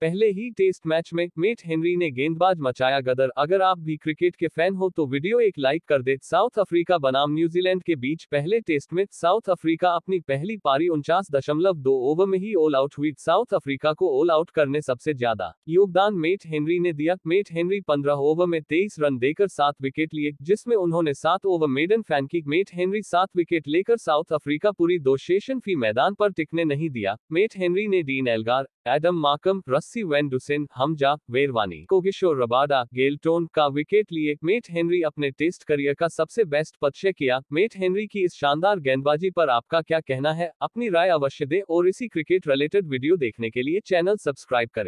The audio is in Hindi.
पहले ही टेस्ट मैच में मेट हेनरी ने गेंदबाज मचाया गदर अगर आप भी क्रिकेट के फैन हो तो वीडियो एक लाइक कर दे साउथ अफ्रीका बनाम न्यूजीलैंड के बीच पहले टेस्ट में साउथ अफ्रीका अपनी पहली पारी उनचास दशमलव दो ओवर में ही ऑल आउट हुई साउथ अफ्रीका को ऑल आउट करने सबसे ज्यादा योगदान मेट हेनरी ने दिया मेट हेनरी पंद्रह ओवर में तेईस रन देकर सात विकेट लिए जिसमे उन्होंने सात ओवर मेडन फैन की मेट हेनरी सात विकेट लेकर साउथ अफ्रीका पूरी दो शेषन फी मैदान पर टिकने नहीं दिया मेट हेनरी ने Dean Elgar Aidan Markram Rassie वेंडुसिन Hamza वेरवानी कोगिश और रबाडा गेलटोन का विकेट लिए मेट हेनरी अपने टेस्ट करियर का सबसे बेस्ट पक्ष किया मेट हेनरी की इस शानदार गेंदबाजी पर आपका क्या कहना है अपनी राय अवश्य दे और इसी क्रिकेट रिलेटेड वीडियो देखने के लिए चैनल सब्सक्राइब करें